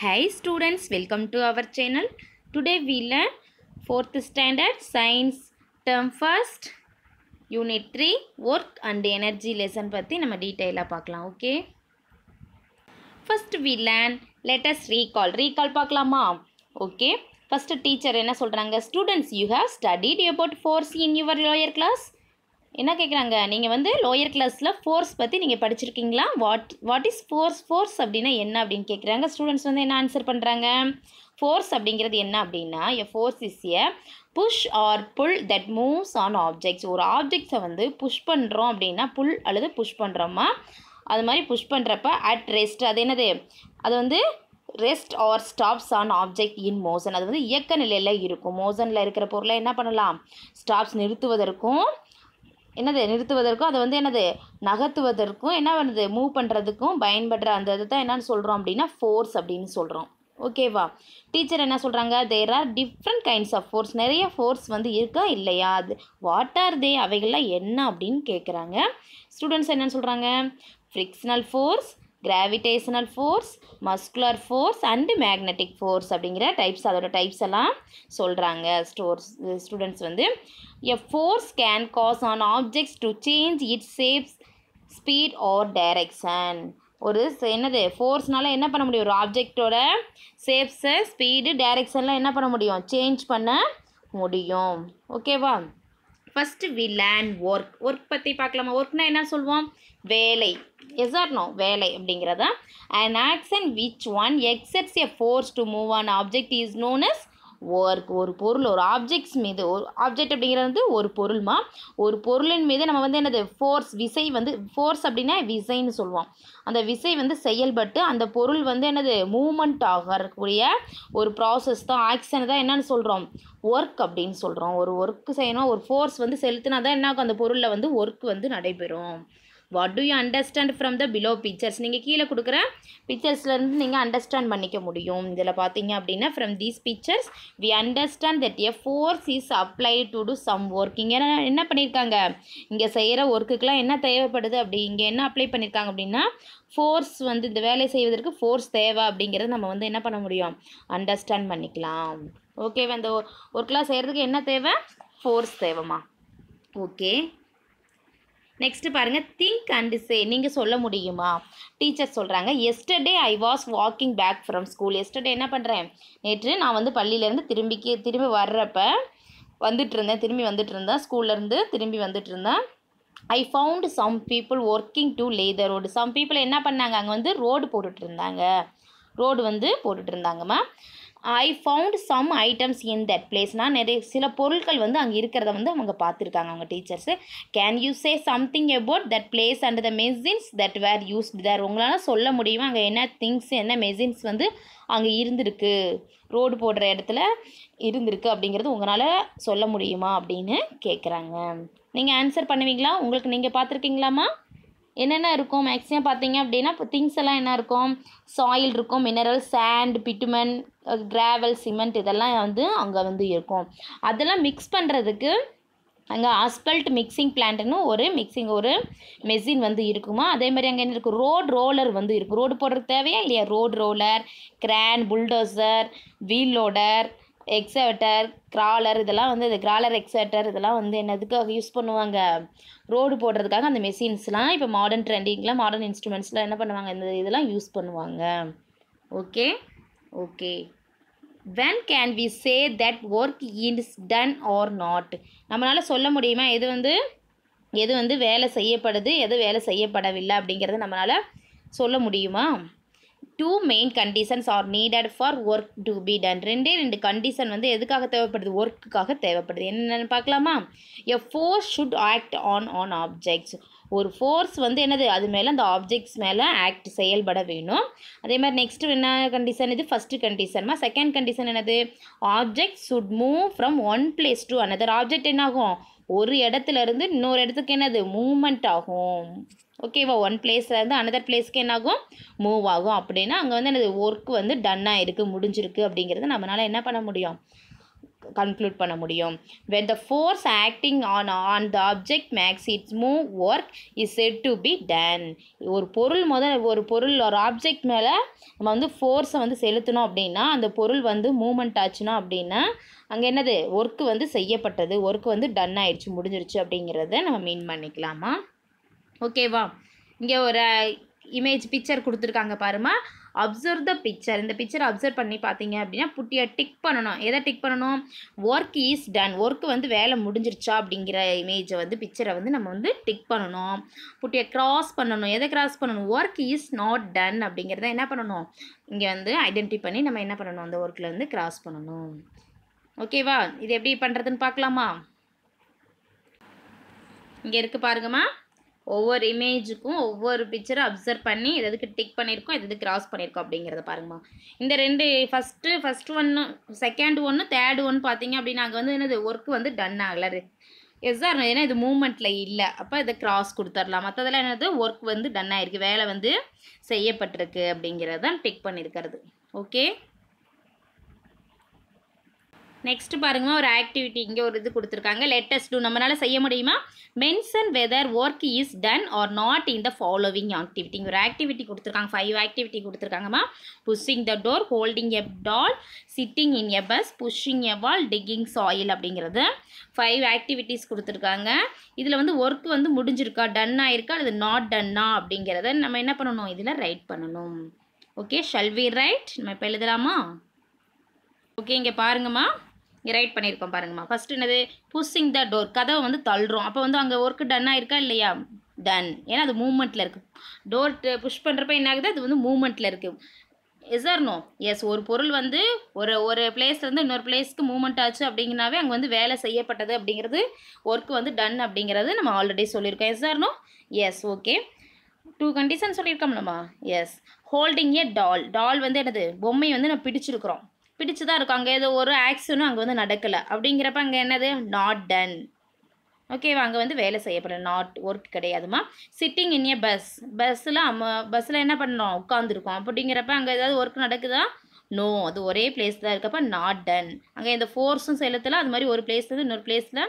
Hi students, welcome to our channel. Today we learn 4th standard science term first unit 3 work and energy lesson பத்தி நம்ம டீடைலா பார்க்கலாம் okay? first we learn let us recall recall பார்க்கலாமா Okay? first teacher என்ன சொல்டுராங்க? students you have studied about 4C in your lawyer class என்ன கேட்குறாங்க நீங்கள் வந்து lower கிளாஸில் ஃபோர்ஸ் பற்றி நீங்கள் படிச்சிருக்கீங்களா what what is force force அப்படின்னா என்ன அப்படின்னு கேட்குறாங்க ஸ்டூடெண்ட்ஸ் வந்து என்ன ஆன்சர் பண்ணுறாங்க ஃபோர்ஸ் அப்படிங்கிறது என்ன அப்படின்னா a force is a push or pull that moves an objects ஒரு ஆப்ஜெக்ட்ஸை வந்து புஷ் பண்ணுறோம் அப்படின்னா புல் அல்லது புஷ் பண்ணுறோமா அது மாதிரி புஷ் பண்ணுறப்ப அட் ரெஸ்ட் அது என்னது அது வந்து rest or stops an object in motion அது வந்து இயக்க நிலையில் இருக்கும் மோசனில் இருக்கிற பொருளை என்ன பண்ணலாம் ஸ்டாப்ஸ் நிறுத்துவதற்கும் என்னது நிறுத்துவதற்கும் அதை வந்து என்னது நகர்த்துவதற்கும் என்ன வந்து மூவ் பண்ணுறதுக்கும் பயன்படுற அந்த இதை தான் என்னன்னு சொல்கிறோம் அப்படின்னா ஃபோர்ஸ் அப்படின்னு சொல்கிறோம் ஓகேவா டீச்சர் என்ன சொல்கிறாங்க there are different kinds of force நிறைய ஃபோர்ஸ் வந்து இருக்கா இல்லையா அது வாட் ஆர் தே அவைகள்லாம் என்ன அப்படின்னு கேட்குறாங்க ஸ்டூடெண்ட்ஸ் என்னென்னு சொல்கிறாங்க frictional force gravitational force muscular force and magnetic force அப்படிங்கிற டைப்ஸ் அதோட டைப்ஸ் எல்லாம் சொல்கிறாங்க ஸ்டோர்ஸ் ஸ்டூடெண்ட்ஸ் வந்து a force can cause an objects to change it shapes speed or direction ஒரு என்னது ஃபோர்ஸ்னால என்ன பண்ண முடியும் ஒரு ஆப்ஜெக்டோட சேஃப்ஸை ஸ்பீடு டைரக்ஷன்லாம் என்ன பண்ண முடியும் சேஞ்ச் பண்ண முடியும் ஓகேவா first we learn work work பற்றி பார்க்கலாமா ஒர்க்னால் என்ன சொல்லுவோம் வேலை எஸ் ஆர் நோ வேலை அப்படிங்கிறத and action which one exerts a force to move an object is known as work ஒரு பொருள் ஒரு ஆப்ஜெக்ட்ஸ் மீது ஒரு ஆப்ஜெக்ட் அப்படிங்கிறது வந்து ஒரு பொருள்மா ஒரு பொருளின் மீது நம்ம வந்து என்னது ஃபோர்ஸ் விசை வந்து ஃபோர்ஸ் அப்படின்னா விசைன்னு சொல்லுவோம் அந்த விசை வந்து செயல்பட்டு அந்த பொருள் வந்து என்னது மூமெண்ட் ஆகக்கூடிய ஒரு ப்ராசஸ் தான் ஆக்ஷன் தான் என்னன்னு சொல்கிறோம் ஒர்க் அப்படின்னு சொல்கிறோம் ஒரு ஒர்க் செய்யணும் ஒரு ஃபோர்ஸ் வந்து செலுத்தினா தான் என்ன அந்த பொருளில் வந்து ஒர்க் வந்து நடைபெறும் what do you understand from the below pictures நீங்கள் கீழே கொடுக்குற பிக்சர்ஸ்லேருந்து நீங்கள் அண்டர்ஸ்டாண்ட் பண்ணிக்க முடியும் இதில் பார்த்தீங்க அப்படின்னா from these pictures we understand that a force is apply to to some work இங்கே என்ன பண்ணியிருக்காங்க இங்கே செய்கிற ஒர்க்குக்கெலாம் என்ன தேவைப்படுது அப்படி இங்கே என்ன அப்ளை பண்ணியிருக்காங்க அப்படின்னா ஃபோர்ஸ் வந்து இந்த வேலை செய்வதற்கு ஃபோர்ஸ் தேவை அப்படிங்கிறத நம்ம வந்து என்ன பண்ண முடியும் அண்டர்ஸ்டாண்ட் பண்ணிக்கலாம் ஓகேவா இந்த ஒர்க்கெலாம் செய்கிறதுக்கு என்ன தேவை ஃபோர்ஸ் தேவைம்மா ஓகே நெக்ஸ்ட்டு பாருங்கள் திங்க் அண்ட் சே நீங்கள் சொல்ல முடியுமா டீச்சர் சொல்கிறாங்க yesterday I was walking back from school yesterday என்ன பண்ணுறேன் நேற்று நான் வந்து பள்ளியிலேருந்து திரும்பிக்கு திரும்பி வர்றப்ப வந்துட்டு இருந்தேன் திரும்பி வந்துட்டு இருந்தேன் ஸ்கூல்லேருந்து திரும்பி வந்துட்டு இருந்தேன் I found some people working to lay the road some people என்ன பண்ணாங்க அங்கே வந்து ரோடு போட்டுட்ருந்தாங்க ரோடு வந்து போட்டுட்ருந்தாங்கம்மா I found some items in that பிளேஸ்னால் நிறைய சில பொருட்கள் வந்து அங்கே இருக்கிறத வந்து அவங்க பார்த்துருக்காங்க அவங்க teachers can you say something about that place and the machines that were used there உங்களால் சொல்ல முடியுமா அங்கே என்ன திங்ஸ் என்ன மெசின்ஸ் வந்து அங்கே இருந்திருக்கு ரோடு போடுற இடத்துல இருந்திருக்கு அப்படிங்கிறது உங்களால் சொல்ல முடியுமா அப்படின்னு கேட்குறாங்க நீங்கள் ஆன்சர் பண்ணுவீங்களா உங்களுக்கு நீங்கள் பார்த்துருக்கீங்களாம்மா என்னென்ன இருக்கும் மேக்ஸிமம் பார்த்தீங்க அப்படின்னா இப்போ திங்ஸ் எல்லாம் என்ன இருக்கும் சாயில் இருக்கும் mineral sand bitumen gravel cement இதெல்லாம் வந்து அங்கே வந்து இருக்கும் அதெல்லாம் மிக்ஸ் பண்ணுறதுக்கு அங்கே ஆஸ்பல்ட் மிக்சிங் பிளான்ட்டுன்னு ஒரு மிக்சிங் ஒரு மெஷின் வந்து இருக்குமா அதே மாதிரி அங்கே என்ன இருக்கும் ரோடு ரோலர் வந்து இருக்கும் ரோடு போடுறதுக்கு தேவையா இல்லையா road roller crane bulldozer wheel loader excavator crawler இதெல்லாம் வந்து இந்த கிராலர் எக்ஸவேட்டர் இதெல்லாம் வந்து என்னதுக்காக யூஸ் பண்ணுவாங்க ரோடு போடுறதுக்காக அந்த மெஷின்ஸ்லாம் இப்போ மாடர்ன் ட்ரெண்டிங்கில் மாடர்ன் இன்ஸ்ட்ருமெண்ட்ஸ்லாம் என்ன பண்ணுவாங்க இந்த இதெல்லாம் யூஸ் பண்ணுவாங்க okay okay when can we say that work is done or not நம்மளால் சொல்ல முடியுமா எது வந்து எது வந்து வேலை செய்யப்படுது எது வேலை செய்யப்படவில்லை அப்படிங்கிறது நம்மளால் சொல்ல முடியுமா two main conditions are needed for work to be done ரெண்டே ரெண்டு கண்டிஷன் வந்து எதுக்காக தேவைப்படுது ஒர்க்குக்காக தேவைப்படுது என்னென்னு பார்க்கலாமா a force should act on on objects ஒரு ஃபோர்ஸ் வந்து என்னது அது மேலே அந்த ஆப்ஜெக்ட்ஸ் மேலே ஆக்ட் செயல்பட வேணும் அதே மாதிரி நெக்ஸ்ட் என்ன கண்டிஷன் இது ஃபஸ்ட்டு கண்டிஷன்மா செகண்ட் கண்டிஷன் என்னது object should move from one place to another object என்னாகும் ஒரு இடத்துல இருந்து இன்னொரு இடத்துக்கு என்னது மூமெண்ட் ஆகும் ஓகேவா ஒன் பிளேஸ்லேருந்து அனதர் பிளேஸ்க்கு என்னாகும் மூவ் ஆகும் அப்படின்னா அங்கே வந்து எனது ஒர்க் வந்து டன்னாக இருக்குது முடிஞ்சிருக்கு அப்படிங்கிறது நம்மளால் என்ன பண்ண முடியும் கன்க்ளூட் பண்ண முடியும் when the force acting on on the object makes its move work is said to be done ஒரு பொருள் முதல் ஒரு பொருள் ஒரு ஆப்ஜெக்ட் மேலே நம்ம வந்து ஃபோர்ஸை வந்து செலுத்தணும் அப்படின்னா அந்த பொருள் வந்து மூமெண்ட் ஆச்சுன்னா அப்படின்னா அங்கே என்னது ஒர்க்கு வந்து செய்யப்பட்டது ஒர்க் வந்து டன் ஆயிடுச்சு முடிஞ்சிருச்சு அப்படிங்கிறத நம்ம மீன் பண்ணிக்கலாமா ஓகேவா இங்கே ஒரு இமேஜ் uh, பிக்சர் கொடுத்துருக்காங்க பாருமா அப்சர்வ் த பிக்சர் இந்த பிக்சர் அப்சர்வ் பண்ணி பார்த்தீங்க அப்படின்னா புட்டியை டிக் பண்ணணும் எதை டிக் பண்ணணும் ஒர்க் ஈஸ் டன் ஒர்க் வந்து வேலை முடிஞ்சிருச்சா அப்படிங்கிற இமேஜை வந்து பிக்சரை வந்து நம்ம வந்து டிக் பண்ணணும் புட்டியை க்ராஸ் பண்ணணும் எதை க்ராஸ் பண்ணணும் ஒர்க் இஸ் நாட் டன் அப்படிங்கிறத என்ன பண்ணணும் இங்கே வந்து ஐடென்டி பண்ணி நம்ம என்ன பண்ணணும் அந்த ஒர்க்கில் வந்து க்ராஸ் பண்ணணும் ஓகேவா இது எப்படி பண்ணுறதுன்னு பார்க்கலாமா இங்கே இருக்குது பாருங்கம்மா ஒவ்வொரு இமேஜுக்கும் ஒவ்வொரு பிக்சரை அப்சர்வ் பண்ணி எதுக்கு டிக் பண்ணியிருக்கோம் எதுக்கு கிராஸ் பண்ணியிருக்கோம் அப்படிங்கிறத பாருங்கம்மா இந்த ரெண்டு ஃபஸ்ட்டு ஃபஸ்ட் ஒன்று செகண்ட் ஒன்று தேர்டு ஒன்று பார்த்தீங்க அப்படின்னா அங்கே வந்து என்னது ஒர்க் வந்து டன் எஸ் ஆர் ஏன்னா இது மூமெண்ட்டில் இல்லை அப்போ இதை கிராஸ் கொடுத்துர்லாம் மற்றதெல்லாம் என்னது ஒர்க் வந்து டன் ஆகிருக்கு வேலை வந்து செய்யப்பட்டிருக்கு அப்படிங்கிறதான் டிக் பண்ணியிருக்கிறது ஓகே நெக்ஸ்ட்டு பாருங்கம்மா ஒரு ஆக்டிவிட்டி இங்கே ஒரு இது கொடுத்துருக்காங்க லெட்டஸ்ட் டூ நம்மளால் செய்ய முடியுமா mention whether work is done or not in the following activity ஒரு ஆக்டிவிட்டி கொடுத்துருக்காங்க ஃபைவ் ஆக்டிவிட்டி கொடுத்துருக்காங்கம்மா pushing the door holding a doll sitting in a bus pushing a wall digging soil அப்படிங்கிறது five activities கொடுத்துருக்காங்க இதில் வந்து work வந்து முடிஞ்சிருக்கா ton ஆயிருக்கா அல்லது நாட் டன்னா அப்படிங்கிறத நம்ம என்ன பண்ணணும் இதில் ரைட் பண்ணணும் ஓகே ஷல்வி வி ரைட் நம்ம இப்போ எழுதலாமா ஓகே இங்கே பாருங்கம்மா ரைட் பண்ணியிருக்கோம் பாருங்கம்மா ஃபஸ்ட்டு என்னது புஷிங் த டோர் கதவை வந்து தள்ளுறோம் அப்போ வந்து அங்கே ஒர்க்கு டன் இருக்கா இல்லையா டன் ஏன்னா அது மூமெண்ட்டில் இருக்குது டோர் புஷ் பண்ணுறப்ப என்ன ஆகுது அது வந்து மூமெண்ட்டில் இருக்குது எஸ் நோ எஸ் ஒரு பொருள் வந்து ஒரு ஒரு பிளேஸ்லேருந்து இன்னொரு பிளேஸ்க்கு மூவ்மெண்ட் ஆச்சு அப்படிங்கனாவே அங்கே வந்து வேலை செய்யப்பட்டது அப்படிங்கிறது ஒர்க் வந்து டன் அப்படிங்கிறது நம்ம ஆல்ரெடி சொல்லியிருக்கோம் yes no yes okay two condition சொல்லியிருக்கோம் நம்ம எஸ் ஹோல்டிங் ஏ டால் டால் வந்து என்னது பொம்மை வந்து நம்ம பிடிச்சிருக்கிறோம் பிடிச்சு தான் இருக்கும் அங்கே ஏதோ ஒரு ஆக்ஷனும் அங்கே வந்து நடக்கலை அப்படிங்கிறப்ப அங்கே என்னது நாட் டன் ஓகேவா அங்கே வந்து வேலை செய்யப்படும் நாட் ஒர்க் கிடையாதுமா சிட்டிங் இன் ஏ பஸ் பஸ்ஸில் அம்ம பஸ்ஸில் என்ன பண்ணோம் உட்காந்துருக்கோம் அப்படிங்கிறப்ப அங்கே ஏதாவது ஒர்க் நடக்குதா நோ அது ஒரே பிளேஸ் தான் இருக்கப்ப நாட் டன் அங்கே இந்த ஃபோர்ஸும் செலுத்தல அது மாதிரி ஒரு பிளேஸ்லேருந்து இன்னொரு பிளேஸில்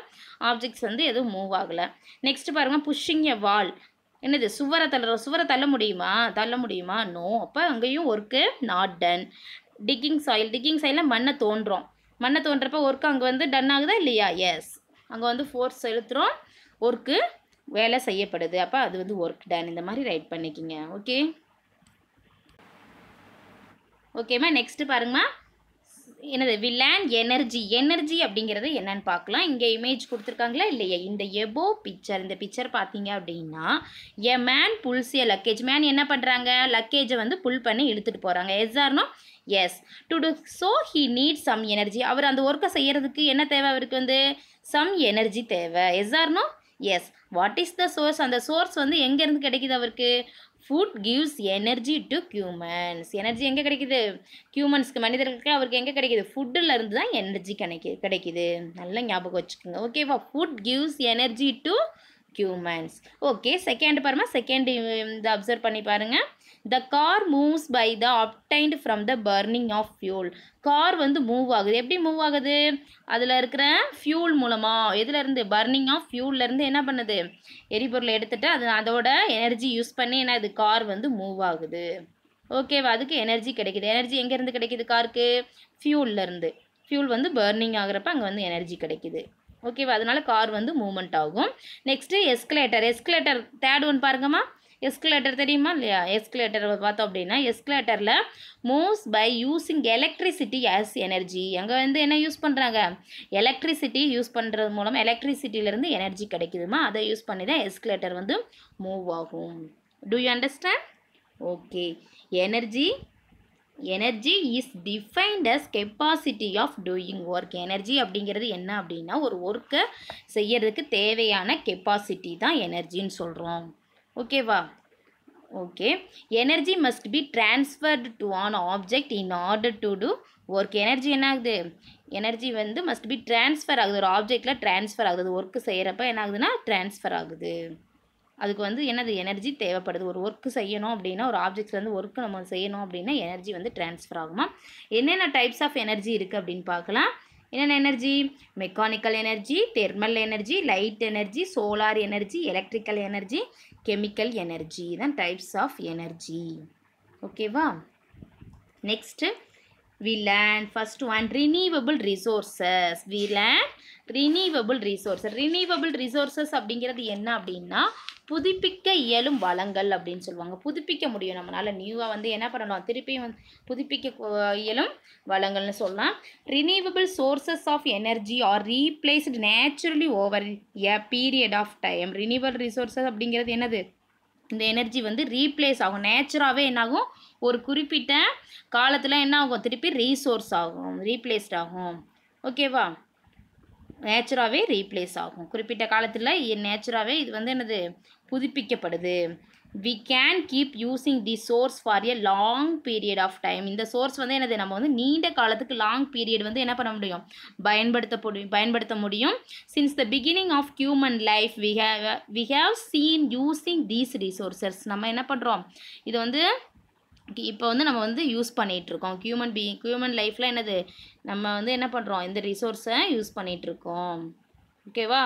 ஆப்ஜெக்ட்ஸ் வந்து எதுவும் மூவ் ஆகலை நெக்ஸ்ட் பாருங்கள் புஷ்ஷிங் எ வால் என்னது சுவரை தள்ளுற சுவரை தள்ள முடியுமா தள்ள முடியுமா நோ அப்போ அங்கேயும் work not done digging soil digging சாயிலில் மண்ணை தோன்றுறோம் மண்ணை தோன்றப்போ ஒர்க் அங்கே வந்து டன் ஆகுதா இல்லையா எஸ் அங்கே வந்து ஃபோர்ஸ் செலுத்துகிறோம் ஒர்க்கு வேலை செய்யப்படுது அப்போ அது வந்து ஒர்க் டன் இந்த மாதிரி ரைட் பண்ணிக்கிங்க ஓகே ஓகேம்மா நெக்ஸ்ட்டு பாருங்கம்மா என்னது விலேன் எனர்ஜி எனர்ஜி அப்படிங்கிறது என்னன்னு பார்க்கலாம் இங்கே இமேஜ் கொடுத்துருக்காங்களா இல்லையா இந்த எபோ பிக்சர் இந்த பிக்சர் பார்த்தீங்க அப்படின்னா a man pulls luggage man என்ன பண்ணுறாங்க லக்கேஜை வந்து புல் பண்ணி இழுத்துட்டு போகிறாங்க yes or no yes do do so he need some energy அவர் அந்த ஒர்க்கை செய்கிறதுக்கு என்ன தேவை அவருக்கு வந்து சம் எனர்ஜி தேவை yes or no yes what is the source அந்த சோர்ஸ் வந்து எங்கேருந்து கிடைக்கிது அவருக்கு food gives energy to humans energy எங்கே கிடைக்கிது ஹியூமன்ஸ்க்கு மனிதர்களுக்கு அவருக்கு எங்கே கிடைக்கிது ஃபுட்டில் இருந்து தான் எனர்ஜி கிடைக்கி கிடைக்கிது நல்லா ஞாபகம் வச்சுக்கோங்க ஓகேவா food gives energy to humans okay second பாருமா செகண்ட் இதை அப்சர்வ் பண்ணி பாருங்கள் the car moves by the obtained from the burning of fuel car வந்து மூவ் ஆகுது எப்படி மூவ் ஆகுது அதில் இருக்கிற ஃபியூல் மூலமாக எதுலேருந்து பர்னிங் ஆஃப் ஃபியூல்லேருந்து என்ன பண்ணுது எரிபொருளை எடுத்துகிட்டு அது அதோட எனர்ஜி யூஸ் பண்ணி என்ன இது கார் வந்து மூவ் ஆகுது ஓகேவா அதுக்கு எனர்ஜி கிடைக்குது எனர்ஜி எங்கேருந்து கிடைக்கிது காருக்கு ஃபியூல்லேருந்து ஃபியூல் வந்து பர்னிங் ஆகிறப்ப அங்கே வந்து எனர்ஜி கிடைக்குது ஓகேவா அதனால கார் வந்து மூவ்மெண்ட் ஆகும் next escalator escalator third one பாருங்கம்மா எஸ்கலேட்டர் தெரியுமா இல்லையா எஸ்கலேட்டர் பார்த்தோம் அப்படின்னா எஸ்கலேட்டரில் moves by using electricity as energy அங்கே வந்து என்ன யூஸ் பண்ணுறாங்க எலக்ட்ரிசிட்டி யூஸ் பண்ணுறது மூலம் எலக்ட்ரிசிட்டியிலேருந்து எனர்ஜி கிடைக்குதுமா அதை யூஸ் பண்ணி தான் எஸ்கலேட்டர் வந்து மூவ் ஆகும் do you understand okay energy energy is defined as capacity of doing work energy அப்படிங்கிறது என்ன அப்படின்னா ஒரு ஒர்க்கை செய்யறதுக்கு தேவையான கெப்பாசிட்டி தான் எனர்ஜின்னு சொல்கிறோம் ஓகேவா okay energy must be transferred to an object in order to do work energy என்ன ஆகுது எனர்ஜி வந்து மஸ்ட் பி டிரான்ஸ்ஃபர் ஆகுது ஒரு ஆப்ஜெக்டில் டிரான்ஸ்ஃபர் ஆகுது ஒர்க் செய்கிறப்ப என்ன ஆகுதுன்னா டிரான்ஸ்ஃபர் ஆகுது அதுக்கு வந்து என்னது எனர்ஜி தேவைப்படுது ஒரு ஒர்க் செய்யணும் அப்படின்னா ஒரு ஆப்ஜெக்ட்ஸ் வந்து ஒர்க் நம்ம செய்யணும் அப்படின்னா எனர்ஜி வந்து டிரான்ஸ்ஃபர் ஆகுமா என்னென்ன டைப்ஸ் ஆஃப் எனர்ஜி இருக்குது அப்படின்னு பார்க்கலாம் என்னென்ன energy mechanical energy thermal energy light energy solar energy electrical energy chemical energy தான் டைப்ஸ் ஆஃப் எனர்ஜி ஓகேவா next we learn first one renewable resources we learn renewable resources renewable resources அப்படிங்கிறது என்ன அப்படின்னா புதுப்பிக்க இயலும் வளங்கள் அப்படின்னு சொல்லுவாங்க புதுப்பிக்க முடியும் நம்மளால் நியூவாக வந்து என்ன பண்ணலாம் திருப்பியும் வந்து புதுப்பிக்க இயலும் வளங்கள்னு சொல்லலாம் renewable sources of energy are replaced naturally over a period of time renewal resources அப்படிங்கிறது என்னது இந்த எனர்ஜி வந்து ரீப்ளேஸ் ஆகும் நேச்சுராகவே என்னாகும் ஒரு குறிப்பிட்ட காலத்தில் என்ன ஆகும் திருப்பி ரீசோர்ஸ் ஆகும் ரீப்ளேஸ்ட் ஆகும் ஓகேவா நேச்சுராகவே ரீப்ளேஸ் ஆகும் குறிப்பிட்ட காலத்தில் நேச்சுராகவே இது வந்து என்னது புதுப்பிக்கப்படுது we can keep using the source for a long period of time இந்த சோர்ஸ் வந்து என்னது நம்ம வந்து நீண்ட காலத்துக்கு லாங் பீரியட் வந்து என்ன பண்ண முடியும் பயன்படுத்த பயன்படுத்த முடியும் since the beginning of human life we have we have seen using these resources நம்ம என்ன பண்ணுறோம் இது வந்து இப்போ வந்து நம்ம வந்து யூஸ் பண்ணிகிட்ருக்கோம் ஹியூமன் பீ ஹியூமன் லைஃப்பில் என்னது நம்ம வந்து என்ன பண்ணுறோம் இந்த ரிசோர்ஸை யூஸ் பண்ணிகிட்ருக்கோம் ஓகேவா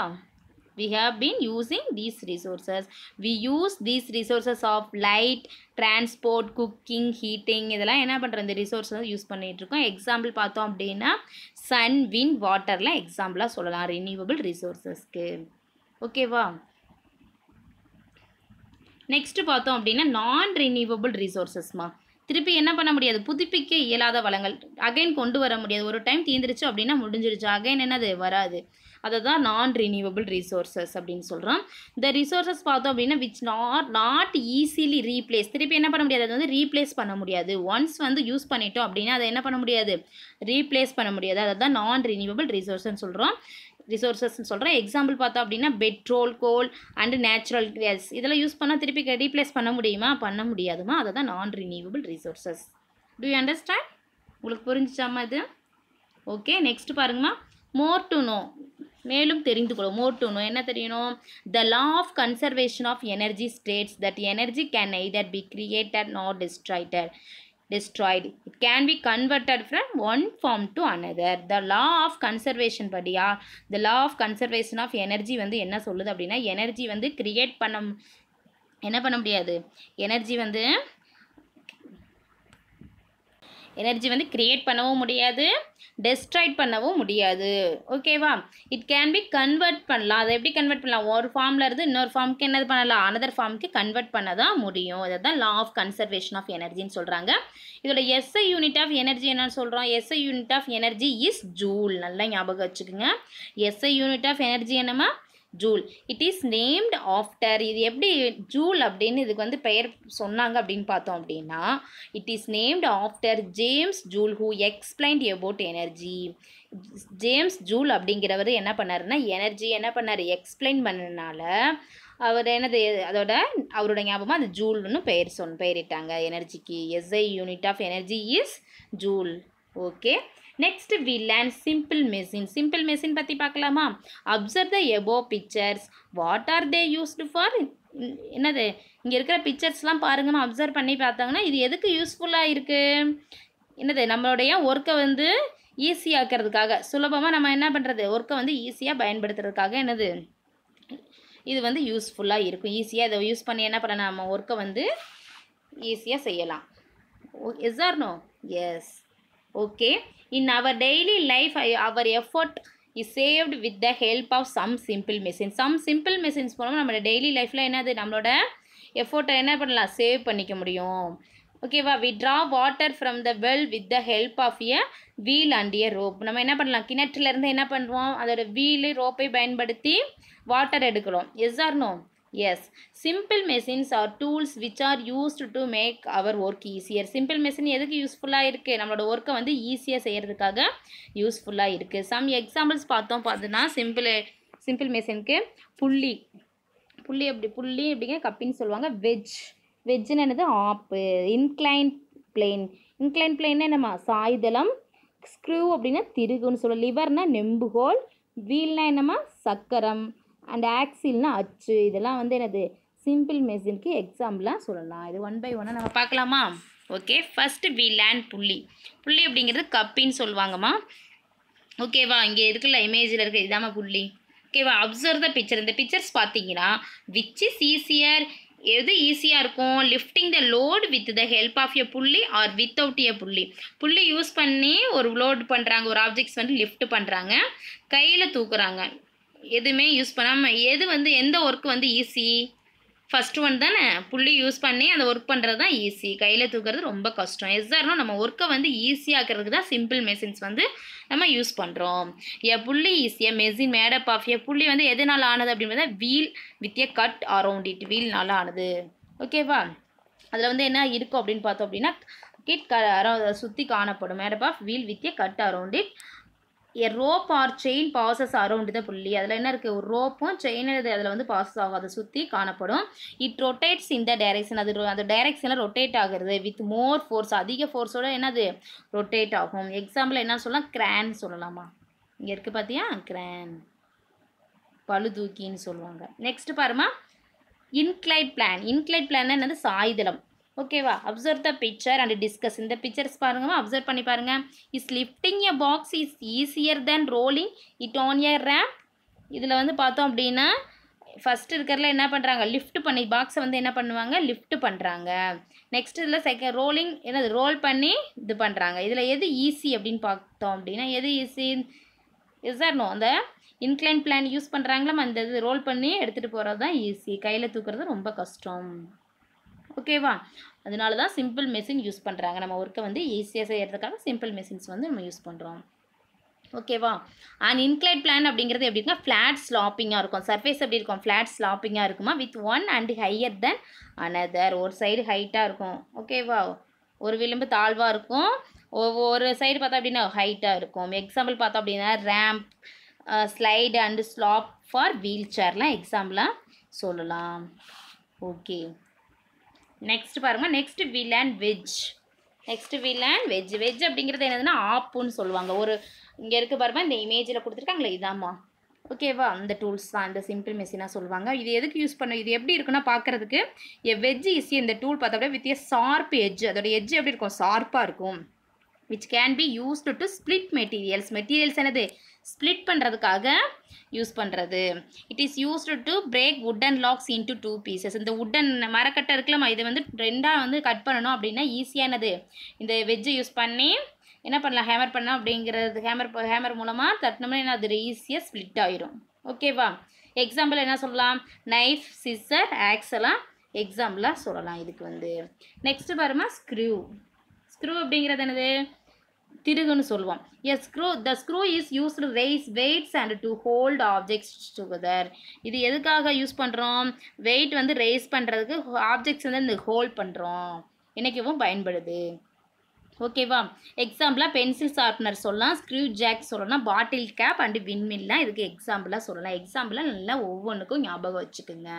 we have been using these resources we use these resources of light transport cooking heating இதெல்லாம் என்ன பண்ணுறோம் இந்த ரிசோர்ஸஸ் யூஸ் பண்ணிகிட்ருக்கோம் எக்ஸாம்பிள் பார்த்தோம் அப்படின்னா சன் வின் வாட்டர்லாம் எக்ஸாம்பிளாக சொல்லலாம் ரினியூவபிள் ரிசோர்ஸஸ்க்கு ஓகேவா நெக்ஸ்ட்டு பார்த்தோம் அப்படின்னா நான் ரினியூவபிள் ரிசோர்ஸஸ்மா திருப்பி என்ன பண்ண முடியாது புதுப்பிக்க இயலாத வளங்கள் அகைன் கொண்டு வர முடியாது ஒரு டைம் தீந்துருச்சு அப்படின்னா முடிஞ்சிருச்சு அகைன் என்னது வராது அதை தான் நான் ரினியூவபிள் ரிசோர்ஸஸ் அப்படின்னு சொல்கிறோம் இந்த ரிசோர்ஸஸ் பார்த்தோம் அப்படின்னா which not not easily replace திருப்பி என்ன பண்ண முடியாது அது வந்து ரீப்ளேஸ் பண்ண முடியாது ஒன்ஸ் வந்து யூஸ் பண்ணிட்டோம் அப்படின்னா அதை என்ன பண்ண முடியாது ரீப்ளேஸ் பண்ண முடியாது அதை தான் நான் ரினியூவபிள் ரிசோர்ஸ்னு சொல்கிறோம் ரிசோர்ஸஸ்ன்னு சொல்கிறேன் எக்ஸாம்பிள் பார்த்தோம் அப்படின்னா petrol coal and natural gas இதெல்லாம் யூஸ் பண்ணால் திருப்பி ரீப்ளேஸ் பண்ண முடியுமா பண்ண முடியாதுமா அதை தான் நான் renewable resources do you understand உங்களுக்கு புரிஞ்சிச்சாமா இது ஓகே நெக்ஸ்ட் பாருங்கம்மா மோர் டு நோ மேலும் தெரிந்து கொள்ளும் மோட்டுன்னு என்ன தெரியணும் the law of conservation of energy states that energy can either be created not destroyed destroyed. It can be converted from one form to another The law of conservation படியா the law of conservation of energy வந்து என்ன சொல்லுது அப்படின்னா energy வந்து create பண்ண என்ன பண்ண முடியாது எனர்ஜி வந்து எனர்ஜி வந்து கிரியேட் பண்ணவும் முடியாது டெஸ்ட்ராய்ட் பண்ணவும் முடியாது ஓகேவா இட் கேன் பி கன்வெர்ட் பண்ணலாம் அதை எப்படி கன்வெர்ட் பண்ணலாம் ஒரு ஃபார்மில் இருந்து இன்னொரு ஃபார்முக்கு என்னது பண்ணலாம் அனதர் ஃபார்முக்கு கன்வெர்ட் பண்ண தான் முடியும் அதுதான் லா ஆஃப் கன்சர்வேஷன் ஆஃப் எனர்ஜின்னு சொல்கிறாங்க இதோட எஸ்ஐ யூனிட் ஆஃப் எனர்ஜி என்னன்னு சொல்கிறோம் SI unit of energy is joule நல்லா ஞாபகம் வச்சுக்கோங்க எஸ்ஐ யூனிட் ஆஃப் எனர்ஜி என்னமா joule it is named after இது எப்படி ஜூல் அப்படின்னு இதுக்கு வந்து பெயர் சொன்னாங்க அப்படின்னு பார்த்தோம் அப்படின்னா it is named after James Joule who explained about energy James Joule அப்படிங்கிறவர் என்ன பண்ணாருன்னா எனர்ஜி என்ன பண்ணார் எக்ஸ்பிளைன் பண்ணனால அவர் என்னது அதோட அவரோட ஞாபகமாக அந்த ஜூல்னு பெயர் சொன் பெயரிட்டாங்க எனர்ஜிக்கு SI unit of energy is joule okay next we learn simple machine simple machine பற்றி பார்க்கலாமா observe the above pictures what are they used for என்னது இங்கே இருக்கிற பிக்சர்ஸ்லாம் பாருங்கன்னு அப்சர்வ் பண்ணி பார்த்தாங்கன்னா இது எதுக்கு யூஸ்ஃபுல்லாக இருக்குது என்னது நம்மளுடைய ஒர்க்கை வந்து ஈஸியாக்கிறதுக்காக சுலபமாக நம்ம என்ன பண்ணுறது ஒர்க்கை வந்து ஈஸியாக பயன்படுத்துறதுக்காக என்னது இது வந்து யூஸ்ஃபுல்லாக இருக்கும் ஈஸியாக இதை யூஸ் பண்ணி என்ன பண்ணலாம் நம்ம ஒர்க்கை வந்து ஈஸியாக செய்யலாம் oh yes or no yes okay in our daily life our effort is saved with the help of some simple machine some simple machines மூலமாக நம்மளோட டெய்லி லைஃப்பில் என்னது நம்மளோட எஃபோர்ட்டை என்ன பண்ணலாம் சேவ் பண்ணிக்க முடியும் ஓகேவா we water from the well with the help of a wheel and a rope நம்ம என்ன பண்ணலாம் கிணற்றுலேருந்து என்ன பண்ணுறோம் அதோட வீலு ரோப்பை பயன்படுத்தி வாட்டர் எடுக்கிறோம் yes or no Yes, simple machines are tools which are used to make our work easier. Simple machine எதுக்கு யூஸ்ஃபுல்லாக இருக்குது நம்மளோட ஒர்க்கை வந்து ஈஸியாக செய்கிறதுக்காக யூஸ்ஃபுல்லாக இருக்குது சம் எக்ஸாம்பிள்ஸ் பார்த்தோம் பார்த்தோன்னா சிம்பிள் சிம்பிள் மெஷினுக்கு புள்ளி புள்ளி அப்படி புள்ளி அப்படிங்க கப்பின்னு சொல்லுவாங்க வெஜ் வெஜ்ஜுன்னு என்னது ஆப்பு இன்க்ளைன் பிளேன் இன்க்ளைன் பிளேன்னா என்னம்மா சாய்தளம் ஸ்க்ரூ அப்படின்னா திருகுன்னு சொல்லுவோம் லிவர்னால் நெம்புகோல் வீல்னால் என்னம்மா சக்கரம் அண்ட் ஆக்சில்னா அச்சு இதெல்லாம் வந்து எனது சிம்பிள் மெஷினுக்கு எக்ஸாம்பிளாக சொல்லலாம் இது ஒன் பை ஒன்னாக நம்ம பார்க்கலாமா ஓகே ஃபஸ்ட்டு வி லேண்ட் புள்ளி புள்ளி அப்படிங்கிறது கப்பின்னு சொல்லுவாங்கம்மா ஓகேவா இங்கே இருக்குல்ல இமேஜில் இருக்குது இதுதாம்மா புள்ளி ஓகேவா அப்சர்வ் த பிக்சர் இந்த பிக்சர்ஸ் பார்த்தீங்கன்னா விச் இஸ் ஈஸியர் எது ஈஸியாக இருக்கும் lifting the load with the help of a pulley or with out எ புள்ளி புள்ளி யூஸ் பண்ணி ஒரு லோடு பண்ணுறாங்க ஒரு ஆப்ஜெக்ட்ஸ் வந்து லிஃப்ட் பண்ணுறாங்க கையில் தூக்குறாங்க எதுவுமே யூஸ் பண்ணாமல் எது வந்து எந்த ஒர்க் வந்து ஈஸி ஃபஸ்ட்டு ஒன் தானே புள்ளி யூஸ் பண்ணி அந்த ஒர்க் பண்ணுறது தான் ஈஸி கையில் தூக்கிறது ரொம்ப கஷ்டம் எஸ்ஆர்னா நம்ம ஒர்க்கை வந்து ஈஸியாகிறதுக்கு தான் சிம்பிள் மெஷின்ஸ் வந்து நம்ம யூஸ் பண்ணுறோம் ஏ புள்ளி ஈஸியாக மெஷின் மேடப் ஆஃப் ஏ புள்ளி வந்து எதனால் ஆனது அப்படின்னு wheel with a cut around it வீல்னால ஆனது ஓகேவா அதில் வந்து என்ன இருக்கும் அப்படின்னு பார்த்தோம் அப்படின்னா கிட் க அரௌ சுற்றி காணப்படும் made up of wheel with a cut around it a rope or chain passes around the pulley அதில் என்ன இருக்குது ஒரு ரோப்பும் செயின் அதில் வந்து பாசஸ் ஆகும் அதை சுற்றி காணப்படும் இட் ரொட்டேட்ஸ் இந்த டைரெக்ஷன் அது அந்த டைரெக்ஷனில் ரொட்டேட் ஆகுறது வித் மோர் ஃபோர்ஸ் அதிக ஃபோர்ஸோட என்னது ரொட்டேட் ஆகும் எக்ஸாம்பிள் என்ன சொல்லலாம் கிரான் சொல்லலாமா இங்கே இருக்குது பார்த்தியா கிரான் பழுதூக்கின்னு சொல்லுவாங்க நெக்ஸ்ட் பாருமா இன்க்ளைட் பிளான் இன்க்ளைட் பிளான் என்னது சாய்தளம் ஓகேவா observe the picture and discuss இந்த பிக்சர்ஸ் பாருங்கம்மா அப்சர்வ் பண்ணி பாருங்கள் is lifting a box is easier then rolling it on a ramp இதில் வந்து பார்த்தோம் அப்படின்னா ஃபஸ்ட்டு இருக்கிறதுல என்ன பண்ணுறாங்க லிஃப்ட் பண்ணி பாக்ஸை வந்து என்ன பண்ணுவாங்க லிஃப்ட் பண்ணுறாங்க நெக்ஸ்ட் இதில் செகண்ட் ரோலிங் என்னது ரோல் பண்ணி இது பண்ணுறாங்க இதில் எது ஈஸி அப்படின்னு பார்த்தோம் அப்படின்னா எது ஈஸி நோ அந்த இன்க்ளைன் பிளான் யூஸ் பண்ணுறாங்களோ அந்த இது ரோல் பண்ணி எடுத்துகிட்டு போகிறது தான் ஈஸி கையில் தூக்குறது ரொம்ப கஷ்டம் ஓகேவா அதனால தான் சிம்பிள் மெஷின் யூஸ் பண்ணுறாங்க நம்ம ஒர்க்கை வந்து ஈஸியாக செய்கிறதுக்காக சிம்பிள் மெஷின்ஸ் வந்து நம்ம யூஸ் பண்ணுறோம் ஓகேவா அண்ட் இன்க்ளைட் பிளான் அப்படிங்கிறது எப்படி இருக்குன்னா ஃப்ளாட் ஸ்லாப்பிங்காக இருக்கும் சர்ஃபேஸ் எப்படி இருக்கும் ஃப்ளாட் ஸ்லாப்பிங்காக இருக்குமா with one end higher than another ஒரு சைடு ஹைட்டாக இருக்கும் ஓகேவா ஒரு விளிம்பு தாழ்வாக இருக்கும் ஒவ்வொரு சைடு பார்த்தா அப்படின்னா ஹைட்டாக இருக்கும் எக்ஸாம்பிள் பார்த்தோம் அப்படின்னா ramp slide and slab for wheel சேர்லாம் எக்ஸாம்பிளாக சொல்லலாம் ஓகே நெக்ஸ்ட் பாருங்கள் next wheel and wedge next wheel and wedge wedge அப்படிங்கிறது என்னதுன்னா ஆப்புன்னு சொல்லுவாங்க ஒரு இங்கே இருக்க பாருங்கள் இந்த இமேஜில் கொடுத்துருக்காங்களே இதாம்மா ஓகேவா அந்த டூல்ஸ் தான் இந்த சிம்பிள் மெஷினாக சொல்லுவாங்க இது எதுக்கு யூஸ் பண்ணும் இது எப்படி இருக்குன்னா பார்க்குறதுக்கு எ வெஜ் ஈஸி இந்த டூல் பார்த்தா கூட வித் ஏ ஷார்ப் எஜ் அதோட எஜ் எப்படி இருக்கும் ஷார்ப்பாக இருக்கும் which can be used to split materials materials என்னது ஸ்ப்ளிட் பண்ணுறதுக்காக யூஸ் பண்ணுறது it is used to break wooden logs into two pieces இந்த உட்டன் மரக்கட்டை இருக்குல்லம்மா இது வந்து ரெண்டாக வந்து கட் பண்ணணும் அப்படின்னா ஈஸியானது இந்த வெஜ்ஜு யூஸ் பண்ணி என்ன பண்ணலாம் ஹேமர் பண்ணலாம் அப்படிங்கிறது ஹேமர் ஹேமர் மூலமாக தட்டினோம்னா என்ன அது ஈஸியாக ஸ்ப்ளிட் ஆயிரும் ஓகேவா எக்ஸாம்பிள் என்ன சொல்லலாம் நைஃப் சிஸ்ஸர் ஆக்ஸெல்லாம் எக்ஸாம்பிளாக சொல்லலாம் இதுக்கு வந்து நெக்ஸ்ட்டு பாருமா ஸ்க்ரூ ஸ்க்ரூ அப்படிங்கிறது என்னது திருகுன்னு சொல்லுவோம் a screw the screw is used raise weights and to hold objects together இது எதுக்காக யூஸ் பண்ணுறோம் வெயிட் வந்து ரேஸ் பண்ணுறதுக்கு ஆப்ஜெக்ட்ஸ் வந்து இந்த ஹோல்ட் பண்ணுறோம் இன்றைக்கவும் பயன்படுது ஓகேவா எக்ஸாம்பிளாக பென்சில் ஷார்ப்னர் சொல்லலாம் ஸ்க்ரூ ஜாக் சொல்லலாம் பாட்டில் கேப் அண்டு விண்மில்லாம் இதுக்கு எக்ஸாம்பிளாக சொல்லலாம் எக்ஸாம்பிளாக நல்லா ஒவ்வொன்றுக்கும் ஞாபகம் வச்சுக்கோங்க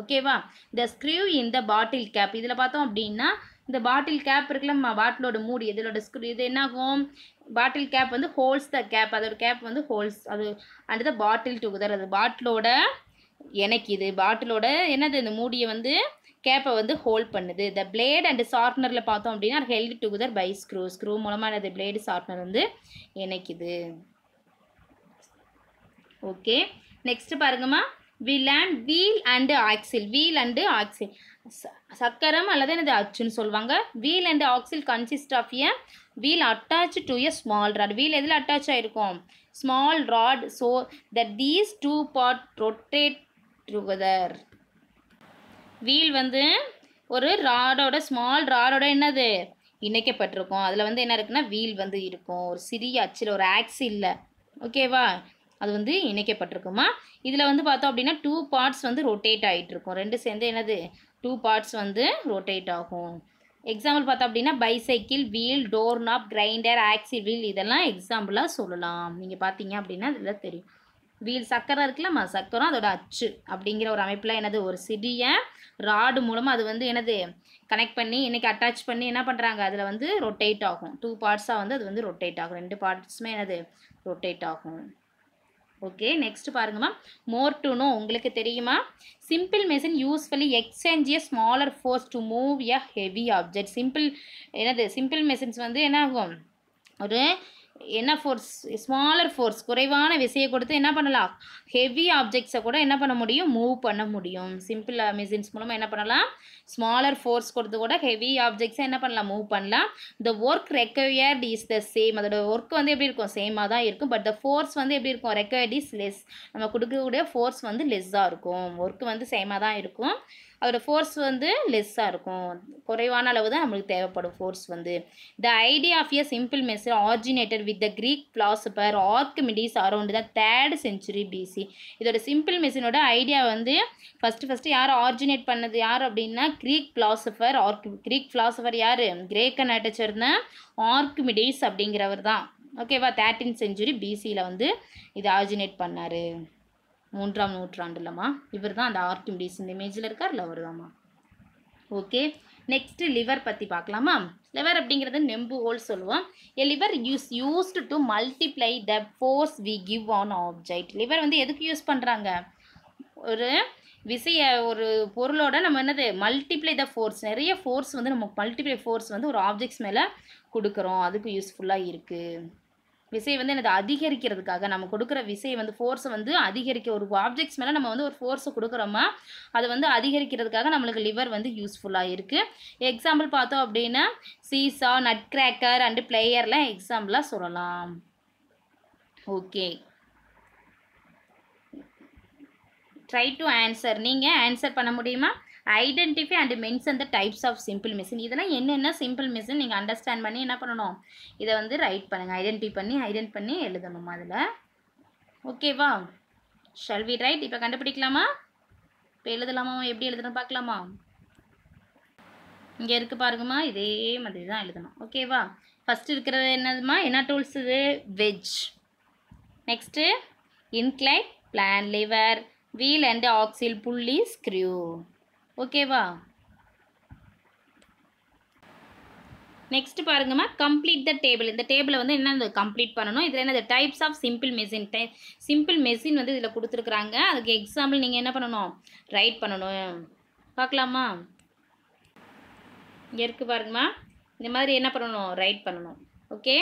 ஓகேவா த ஸ்க்ரூ இந்த பாட்டில் கேப் இதில் பார்த்தோம் அப்படின்னா இந்த பாட்டில் கேப் இருக்குல்ல பாட்டிலோட மூடி இதோட ஸ்க்ரூ இது என்னாகும் பாட்டில் கேப் வந்து ஹோல்ஸ் த கேப் அதோட கேப் வந்து ஹோல்ஸ் அது அண்ட் த பாட்டில் டுகெதர் அது பாட்டிலோட எனக்கு இது பாட்டிலோட என்னது இந்த மூடியை வந்து கேப்பை வந்து ஹோல்ட் பண்ணுது த பிளேட் அண்ட் ஷார்ப்னரில் பார்த்தோம் அப்படின்னா held together by screw screw மூலமாக எனது பிளேடு ஷார்ப்னர் வந்து இணைக்குது ஓகே நெக்ஸ்ட் பாருங்கம்மா we learnt wheel and axle wheel and axle சக்கரம் அல்லது எனது அச்சுன்னு சொல்லுவாங்க wheel and axle consist of a wheel attach to a small rod wheel எதில் அட்டாச் ஆகிருக்கும் small rod so that these two part rotate together wheel வந்து ஒரு ராடோட small ராடோட என்னது இணைக்கப்பட்டிருக்கும் அதில் வந்து என்ன இருக்குன்னா வீல் வந்து இருக்கும் ஒரு சிறிய அச்சில் ஒரு ஆக்ஸ் இல்லை ஓகேவா அது வந்து இணைக்கப்பட்டிருக்குமா இதில் வந்து பார்த்தோம் அப்படின்னா டூ பார்ட்ஸ் வந்து ரொட்டேட் ஆகிட்டு இருக்கும் ரெண்டு சேர்ந்து என்னது டூ பார்ட்ஸ் வந்து ரொட்டேட் ஆகும் எக்ஸாம்பிள் பார்த்தோம் அப்படின்னா bicycle wheel door knob grinder axle wheel இதெல்லாம் எக்ஸாம்பிளாக சொல்லலாம் நீங்கள் பார்த்தீங்க அப்படின்னா அதெல்லாம் தெரியும் வீல் சக்கரம் இருக்குல்லம்மா சக்கரம் அதோட அச்சு அப்படிங்கிற ஒரு அமைப்பில் எனது ஒரு சிறிய ராடு மூலமாக அது வந்து எனது கனெக்ட் பண்ணி இன்றைக்கி அட்டாச் பண்ணி என்ன பண்ணுறாங்க அதில் வந்து ரொட்டேட் ஆகும் டூ பார்ட்ஸாக வந்து அது வந்து ரொட்டேட் ஆகும் ரெண்டு பார்ட்ஸுமே எனது ரொட்டேட் ஆகும் ஓகே நெக்ஸ்ட் பாருங்கம்மா மோர் டு நோ உங்களுக்கு தெரியுமா simple machine usefully exchange a smaller force to move a heavy object simple என்னது சிம்பிள் மெஷின்ஸ் வந்து என்ன ஆகும் ஒரு என்ன ஃபோர்ஸ் ஸ்மாலர் ஃபோர்ஸ் குறைவான விசையை கொடுத்து என்ன பண்ணலாம் ஹெவி ஆப்ஜெக்ட்ஸை கூட என்ன பண்ண முடியும் மூவ் பண்ண முடியும் சிம்பிள் மிஷின்ஸ் மூலமாக என்ன பண்ணலாம் ஸ்மாலர் ஃபோர்ஸ் கொடுத்து கூட ஹெவி ஆப்ஜெக்ட்ஸை என்ன பண்ணலாம் மூவ் பண்ணலாம் the work required is the same அதோட ஒர்க் வந்து எப்படி இருக்கும் சேமாக தான் இருக்கும் பட் த ஃபோர்ஸ் வந்து எப்படி இருக்கும் ரெக்வயர்ட் இஸ் லெஸ் நம்ம கொடுக்கக்கூடிய ஃபோர்ஸ் வந்து லெஸ்ஸாக இருக்கும் ஒர்க் வந்து சேமாக தான் இருக்கும் அதோடய ஃபோர்ஸ் வந்து லெஸ்ஸாக இருக்கும் குறைவான அளவு தான் நம்மளுக்கு தேவைப்படும் ஃபோர்ஸ் வந்து the idea of a simple machine originated with the Greek philosopher Archimedes around the third century BC இதோட சிம்பிள் மெஷினோட ஐடியா வந்து ஃபஸ்ட்டு ஃபஸ்ட்டு யார் ஆர்ஜினேட் பண்ணது யார் அப்படின்னா கிரீக் பிளாசபர் ஆர்க் கிரீக் பிளாசபர் யார் கிரேக்க நாட்டை சேர்ந்த ஆர்க்மிடிஸ் அப்படிங்கிறவர் தான் ஓகேவா தேர்ட்டீன் செஞ்சுரி பிசியில் வந்து இது ஆர்ஜினேட் பண்ணார் மூன்றாம் நூற்றாண்டுலம்மா இவர் தான் அந்த ஆர்கிமிடிஸ் இந்த இமேஜில் இருக்கார்ல அவர் தாம்மா ஓகே நெக்ஸ்ட் லிவர் பற்றி பார்க்கலாமா லிவர் அப்படிங்கிறது நெம்பு ஹோல் சொல்லுவோம் a lever use used to multiply the force we give on object lever வந்து எதுக்கு யூஸ் பண்ணுறாங்க ஒரு விசைய ஒரு பொருளோட நம்ம என்னது மல்டிப்ளை த ஃபோர்ஸ் நிறைய ஃபோர்ஸ் வந்து நம்ம மல்டிப்ளை ஃபோர்ஸ் வந்து ஒரு ஆப்ஜெக்ட்ஸ் மேலே கொடுக்குறோம் அதுக்கு யூஸ்ஃபுல்லாக இருக்குது விசை வந்து எனது அதிகரிக்கிறதுக்காக நம்ம கொடுக்குற விசை வந்து ஃபோர்ஸை வந்து அதிகரிக்க ஒரு ஆப்ஜெக்ட்ஸ் மேலே நம்ம வந்து ஒரு ஃபோர்ஸை கொடுக்குறோமா அது வந்து அதிகரிக்கிறதுக்காக நம்மளுக்கு லிவர் வந்து யூஸ்ஃபுல்லாக இருக்குது எக்ஸாம்பிள் பார்த்தோம் அப்படின்னா சீசா நட் கிராக்கர் அண்டு பிளேயர்லாம் எக்ஸாம்பிளாக சொல்லலாம் ஓகே ட்ரை டு ஆன்சர் நீங்கள் ஆன்சர் பண்ண முடியுமா ஐடென்டிஃபை அண்ட் மென்ஸ் அந்த டைப்ஸ் ஆஃப் சிம்பிள் மிஷின் இதெல்லாம் என்னென்ன சிம்பிள் மிஷின் நீங்கள் அண்டர்ஸ்டாண்ட் பண்ணி என்ன பண்ணணும் இதை வந்து ரைட் பண்ணுங்கள் ஐடென்டி பண்ணி ஐடென்ட் பண்ணி எழுதணும் அதில் ஓகேவா ஷல் வி ரைட் இப்போ கண்டுபிடிக்கலாமா இப்போ எழுதலாமா எப்படி எழுதணும் பார்க்கலாமா இங்கே இருக்குது பாருங்கம்மா இதே மாதிரி தான் எழுதணும் ஓகேவா ஃபஸ்ட்டு இருக்கிறது என்னதுமா என்ன டூல்ஸ் இது wedge next inclined plane lever wheel and axle புள்ளி ஸ்க்ரூ ஓகேவா நெக்ஸ்ட் பாருங்கம்மா கம்ப்ளீட் த டேபிள் இந்த டேபிளை வந்து என்ன கம்ப்ளீட் பண்ணணும் இதில் என்ன டைப்ஸ் ஆஃப் சிம்பிள் மெஷின் டை சிம்பிள் மெஷின் வந்து இதில் கொடுத்துருக்குறாங்க அதுக்கு எக்ஸாம்பிள் நீங்கள் என்ன பண்ணணும் ரைட் பண்ணணும் பார்க்கலாமா இங்கே இருக்குது பாருங்கம்மா இந்த மாதிரி என்ன பண்ணணும் ரைட் பண்ணணும் okay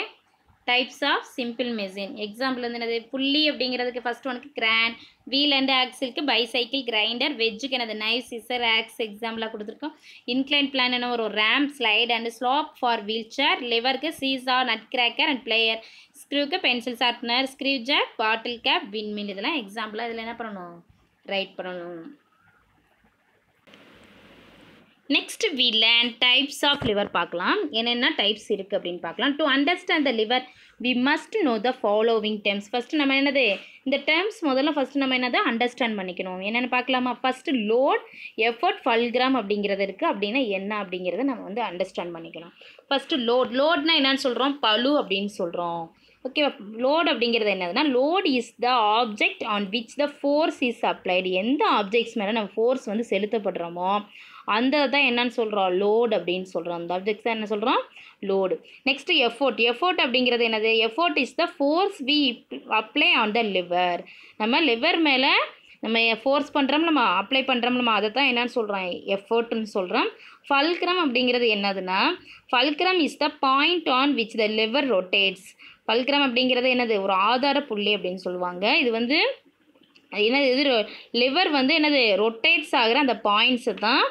types of simple machine example வந்து என்னது புள்ளி அப்படிங்கிறதுக்கு ஃபஸ்ட் ஒனுக்கு கிராண்ட் வீல் அண்ட் ஆக்சிலுக்கு பைசைக்கிள் கிரைண்டர் வெஜ்ஜுக்கு எனது நைவ் சிசர் ஆக்ஸ் எக்ஸாம்பிளாக கொடுத்துருக்கோம் இன்க்ளைன் பிளான் என்ன வரும் ramp slide and slope for wheel chair லிவருக்கு seesaw nut cracker and plier ஸ்க்ரூவுக்கு pencil sharpener screw jack bottle cap விண்மின் இதெல்லாம் எக்ஸாம்பிளாக இதில் என்ன பண்ணணும் ரைட் பண்ணணும் next we learnt types of lever பார்க்கலாம் என்னென்ன டைப்ஸ் இருக்குது அப்படின்னு பார்க்கலாம் to understand the lever we must know the following terms first நம்ம என்னது இந்த டேர்ம்ஸ் முதல்ல ஃபஸ்ட்டு நம்ம என்னது அண்டர்ஸ்டாண்ட் பண்ணிக்கணும் என்னென்னு பார்க்கலாமா ஃபஸ்ட்டு லோட் எஃபர்ட் ஃபல்கிராம் அப்படிங்கிறது இருக்குது அப்படின்னா என்ன அப்படிங்கிறத நம்ம வந்து அண்டர்ஸ்டாண்ட் பண்ணிக்கணும் ஃபஸ்ட்டு லோட் லோட்னா என்னென்னு சொல்கிறோம் பழு அப்படின்னு சொல்கிறோம் ஓகேவா லோட் அப்படிங்கிறது என்னதுன்னா load is the object on which the force is applied எந்த ஆப்ஜெக்ட்ஸ் மேலே நம்ம ஃபோர்ஸ் வந்து செலுத்தப்படுறோமோ அந்த தான் என்னன்னு சொல்கிறோம் லோடு அப்படின்னு சொல்கிறோம் அந்த ஆப்ஜெக்ட்ஸ் தான் என்ன சொல்கிறோம் லோடு நெக்ஸ்ட் எஃபோர்ட் எஃபோர்ட் அப்படிங்கிறது என்னது effort is the force we apply on the lever நம்ம லிவர் மேலே நம்ம ஃபோர்ஸ் பண்ணுறோம் நம்ம அப்ளை பண்ணுறோம் நம்ம அதை தான் என்னன்னு சொல்கிறோம் எஃபோர்ட்னு சொல்கிறோம் ஃபல்க்ரம் அப்படிங்கிறது என்னதுன்னா fulcrum is the point on which the lever rotates fulcrum அப்படிங்கிறது என்னது ஒரு ஆதார புள்ளி அப்படின்னு சொல்லுவாங்க இது வந்து என்னது இது லிவர் வந்து என்னது ரொட்டேட்ஸ் ஆகிற அந்த பாயிண்ட்ஸை தான்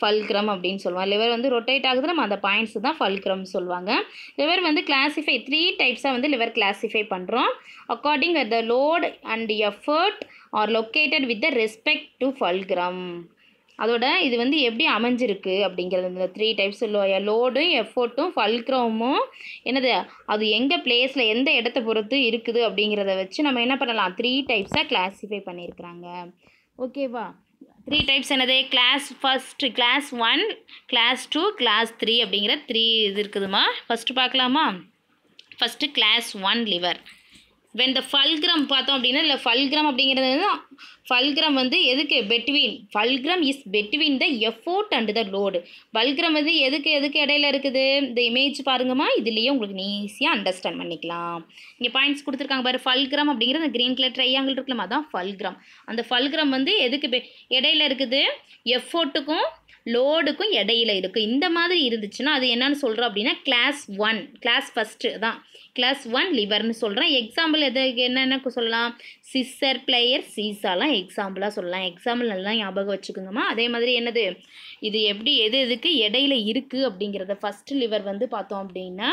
ஃபல்க்ரம் அப்படின்னு சொல்லுவாங்க லிவர் வந்து ரொட்டேட் ஆகுது நம்ம அந்த பாயிண்ட்ஸ் தான் ஃபல்க்ரம் சொல்லுவாங்க லிவர் வந்து கிளாஸிஃபை த்ரீ டைப்ஸாக வந்து லிவர் கிளாஸிஃபை பண்ணுறோம் according the load and effort are located with the respect to fulcrum அதோட இது வந்து எப்படி அமைஞ்சிருக்கு அப்படிங்கிறது இந்த த்ரீ டைப்ஸ் லோடும் எஃபோர்ட்டும் ஃபல்க்ரமும் என்னது அது எங்கள் பிளேஸில் எந்த இடத்த பொறுத்து இருக்குது அப்படிங்கிறத வச்சு நம்ம என்ன பண்ணலாம் த்ரீ டைப்ஸாக கிளாஸிஃபை பண்ணியிருக்கிறாங்க ஓகேவா த்ரீ டைப்ஸ் என்னது class first class one class two class three அப்படிங்கிற த்ரீ இது இருக்குதுமா ஃபஸ்ட்டு பார்க்கலாமா first class one lever when the fulcrum பார்த்தோம் அப்படின்னா இல்லை ஃபல்கிரம் அப்படிங்கிறது ஃபல்கிரம் வந்து எதுக்கு between fulcrum is between the effort and the load fulcrum வந்து எதுக்கு எதுக்கு இடையில இருக்குது இந்த இமேஜ் பாருங்கம்மா இதுலேயே உங்களுக்கு ஈஸியாக அண்டர்ஸ்டாண்ட் பண்ணிக்கலாம் இங்கே பாயிண்ட்ஸ் கொடுத்துருக்காங்க பாரு ஃபல்கிரம் அப்படிங்கிற அந்த க்ரீன் கலர் ட்ரையாங்கிள் இருக்கலாமா அதான் ஃபல்கிரம் அந்த ஃபல்கிரம் வந்து எதுக்கு இடையில இருக்குது எஃபோர்ட்டுக்கும் லோடுக்கும் இடையில இருக்குது இந்த மாதிரி இருந்துச்சுன்னா அது என்னன்னு சொல்கிறோம் அப்படின்னா கிளாஸ் ஒன் கிளாஸ் ஃபஸ்ட்டு தான் கிளாஸ் ஒன் லிவர்னு சொல்கிறேன் எக்ஸாம்பிள் எது என்னென்ன சொல்லலாம் சிஸ்டர் பிளேயர் சீசாலாம் எக்ஸாம்பிளாக சொல்லலாம் எக்ஸாம்பிள் நல்லா ஞாபகம் வச்சுக்கோங்கம்மா அதே மாதிரி என்னது இது எப்படி எது எதுக்கு இடையில இருக்குது அப்படிங்கிறத ஃபஸ்ட்டு லிவர் வந்து பார்த்தோம் அப்படின்னா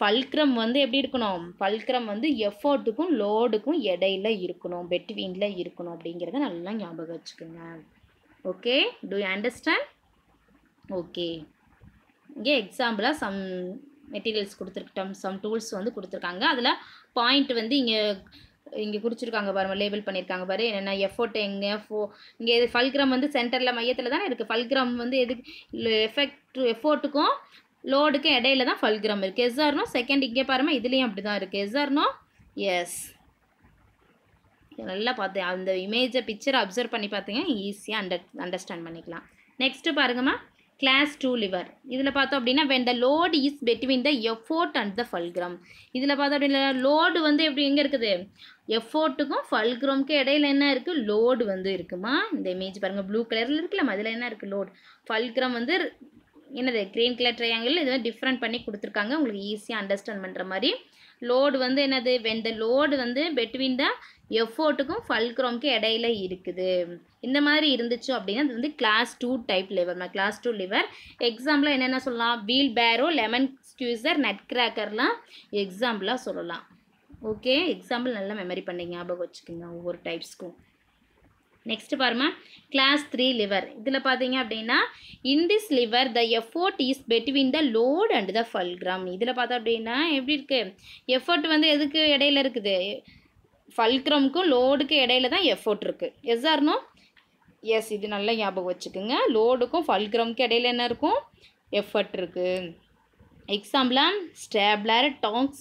ஃபல்க்ரம் வந்து எப்படி இருக்கணும் ஃபல்க்ரம் வந்து எஃபோர்ட்டுக்கும் லோடுக்கும் இடையில இருக்கணும் பெட்வீனில் இருக்கணும் அப்படிங்கிறத நல்லா ஞாபகம் வச்சுக்கோங்க okay do you understand okay இங்கே எக்ஸாம்பிளாக சம் மெட்டீரியல்ஸ் கொடுத்துருக்கிட்டோம் சம் டூல்ஸ் வந்து கொடுத்துருக்காங்க அதில் பாயிண்ட் வந்து இங்கே இங்கே குறிச்சிருக்காங்க பாருங்க லேபிள் பண்ணியிருக்காங்க பாரு என்னென்ன எஃபோர்ட் எங்கே ஃபோ இங்கே இது ஃபல்கிரம் வந்து சென்டரில் மையத்தில் தானே இருக்குது ஃபல்கிரம் வந்து எதுக்கு எஃபெக்ட் எஃபோர்ட்டுக்கும் லோடுக்கும் இடையில தான் ஃபல்கிரம் இருக்குது எஸ்ஆர்னோ செகண்ட் இங்கே பாருமா இதுலேயும் அப்படி தான் இருக்குது எஸ்ஆர்னோ எஸ் நல்லா பார்த்து அந்த இமேஜை பிக்சரை அப்சர்வ் பண்ணி பார்த்தீங்கன்னா ஈஸியாக அண்டர் அண்டர்ஸ்டாண்ட் பண்ணிக்கலாம் நெக்ஸ்ட்டு பாருங்கம்மா கிளாஸ் டூ லிவர் இதில் பார்த்தோம் அப்படின்னா when the load is between the effort and the fulcrum இதில் பார்த்தோம் அப்படின்னா லோடு வந்து எப்படி எங்கே இருக்குது எஃபோர்ட்டுக்கும் ஃபல்கிரம்க்கும் இடையில என்ன இருக்குது லோடு வந்து இருக்குமா இந்த இமேஜ் பாருங்கள் ப்ளூ கலரில் இருக்குல்ல அதில் என்ன இருக்குது லோடு ஃபல்கிரம் வந்து என்னது க்ரீன் கலர் ட்ரையாங்கிள் இது டிஃப்ரெண்ட் பண்ணி கொடுத்துருக்காங்க உங்களுக்கு ஈஸியாக அண்டர்ஸ்டாண்ட் பண்ணுற மாதிரி லோடு வந்து என்னது வெண்ட லோடு வந்து பெட்வீன் த எஃபோர்ட்டுக்கும் ஃபல்க்ரோம்க்கு இடையில இருக்குது இந்த மாதிரி இருந்துச்சு அப்படின்னா அது வந்து class two type lever class two lever எக்ஸாம்பிளாக என்னென்ன சொல்லலாம் வீல் பேரோ லெமன் ஸ்க்யூசர் நட் கிராக்கர்லாம் எக்ஸாம்பிளாக சொல்லலாம் ஓகே எக்ஸாம்பிள் நல்லா மெமரி பண்ணிங்க ஞாபகம் வச்சுக்கோங்க ஒவ்வொரு டைப்ஸ்க்கும் நெக்ஸ்ட் பாருமா கிளாஸ் த்ரீ லிவர் இதில் பார்த்தீங்க அப்படின்னா in this lever the effort is between the load and the fulcrum இதில் பார்த்தா அப்படின்னா எப்படி இருக்குது எஃபோர்ட் வந்து எதுக்கு இடையில இருக்குது ஃபல்க்ரம்க்கும் லோடுக்கு இடையில தான் எஃபோர்ட் இருக்குது எஸ் ஆர்னோ எஸ் இது நல்லா ஞாபகம் வச்சுக்கோங்க லோடுக்கும் ஃபல்க்ரம்க்கும் இடையில என்ன இருக்கும் எஃபர்ட் இருக்குது எக்ஸாம்பிளாக stapler tongs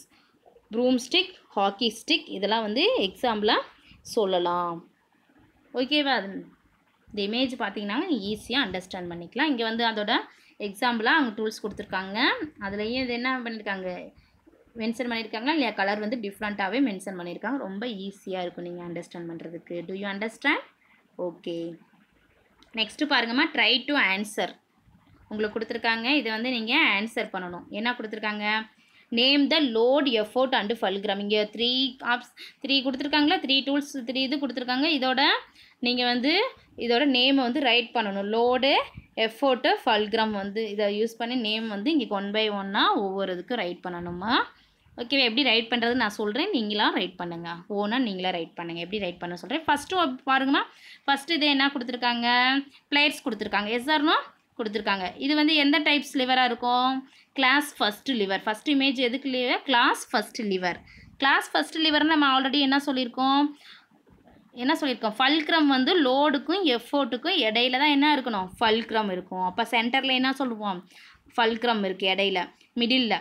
broom stick hockey stick இதெல்லாம் வந்து எக்ஸாம்பிளாக சொல்லலாம் ஓகேவா அது இந்த இமேஜ் பார்த்தீங்கன்னா நீங்கள் ஈஸியாக அண்டர்ஸ்டாண்ட் பண்ணிக்கலாம் இங்கே வந்து அதோட எக்ஸாம்பிளாக அவங்க டூல்ஸ் கொடுத்துருக்காங்க அதுலேயே இது என்ன பண்ணியிருக்காங்க மென்ஷன் பண்ணியிருக்காங்களா இல்லையா கலர் வந்து டிஃப்ரெண்ட்டாகவே மென்ஷன் பண்ணியிருக்காங்க ரொம்ப ஈஸியாக இருக்கும் நீங்கள் அண்டர்ஸ்டாண்ட் பண்ணுறதுக்கு do you understand okay next பாருங்கம்மா ட்ரை டு ஆன்சர் உங்களுக்கு கொடுத்துருக்காங்க இதை வந்து நீங்கள் ஆன்சர் பண்ணணும் என்ன கொடுத்துருக்காங்க name the load effort and fulcrum இங்கே த்ரீ ஆப்ஸ் த்ரீ கொடுத்துருக்காங்களா த்ரீ டூல்ஸ் த்ரீ இது கொடுத்துருக்காங்க இதோட நீங்கள் வந்து இதோட நேமை வந்து ரைட் பண்ணணும் லோடு எஃபோர்ட்டு ஃபல்கிராம் வந்து இதை யூஸ் பண்ணி நேம் வந்து இங்கே ஒன் பை ஒன்னாக ஒவ்வொரு இதுக்கும் ரைட் பண்ணணுமா ஓகேவா எப்படி ரைட் பண்ணுறது நான் சொல்கிறேன் நீங்களாம் ரைட் பண்ணுங்கள் ஓனாக நீங்களாம் ரைட் பண்ணுங்கள் எப்படி ரைட் பண்ண சொல்கிறேன் ஃபஸ்ட்டு பாருங்கம்மா ஃபஸ்ட்டு இது என்ன கொடுத்துருக்காங்க பிளேயர்ஸ் கொடுத்துருக்காங்க எஸ் ஆர்னோ கொடுத்துருக்காங்க இது வந்து எந்த டைப்ஸ் லிவராக இருக்கும் class first lever first image எதுக்கு lever class first lever class first lever நம்ம ஆல்ரெடி என்ன சொல்லியிருக்கோம் என்ன சொல்லியிருக்கோம் ஃபல்க்ரம் வந்து லோடுக்கும் எஃபோர்ட்டுக்கும் இடையில தான் என்ன இருக்கணும் ஃபல்க்ரம் இருக்கும் அப்போ சென்டரில் என்ன சொல்லுவோம் ஃபல்க்ரம் இருக்குது இடையில மிடில்